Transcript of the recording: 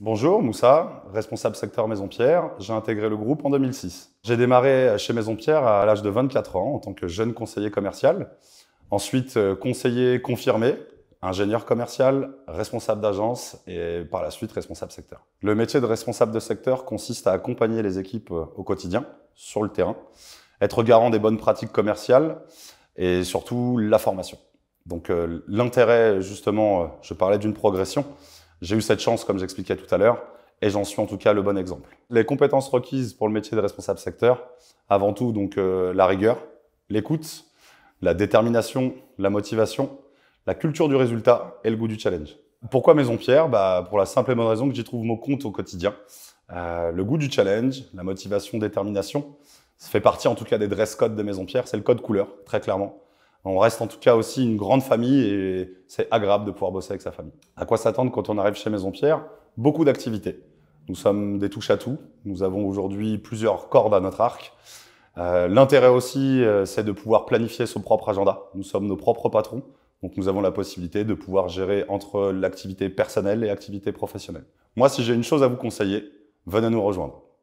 Bonjour, Moussa, responsable secteur Maison Pierre. J'ai intégré le groupe en 2006. J'ai démarré chez Maison Pierre à l'âge de 24 ans en tant que jeune conseiller commercial. Ensuite, euh, conseiller confirmé, ingénieur commercial, responsable d'agence et par la suite responsable secteur. Le métier de responsable de secteur consiste à accompagner les équipes euh, au quotidien, sur le terrain, être garant des bonnes pratiques commerciales et surtout la formation. Donc euh, l'intérêt, justement, je parlais d'une progression. J'ai eu cette chance, comme j'expliquais tout à l'heure, et j'en suis en tout cas le bon exemple. Les compétences requises pour le métier de responsable secteur, avant tout donc euh, la rigueur, l'écoute, la détermination, la motivation, la culture du résultat et le goût du challenge. Pourquoi Maison Pierre bah, Pour la simple et bonne raison que j'y trouve mon compte au quotidien. Euh, le goût du challenge, la motivation, détermination, ça fait partie en tout cas des dress codes de Maison Pierre, c'est le code couleur, très clairement on reste en tout cas aussi une grande famille et c'est agréable de pouvoir bosser avec sa famille. À quoi s'attendre quand on arrive chez Maison Pierre Beaucoup d'activités. Nous sommes des touches à tout. Nous avons aujourd'hui plusieurs cordes à notre arc. Euh, l'intérêt aussi, euh, c'est de pouvoir planifier son propre agenda. Nous sommes nos propres patrons, donc nous avons la possibilité de pouvoir gérer entre l'activité personnelle et l'activité professionnelle. Moi, si j'ai une chose à vous conseiller, venez nous rejoindre.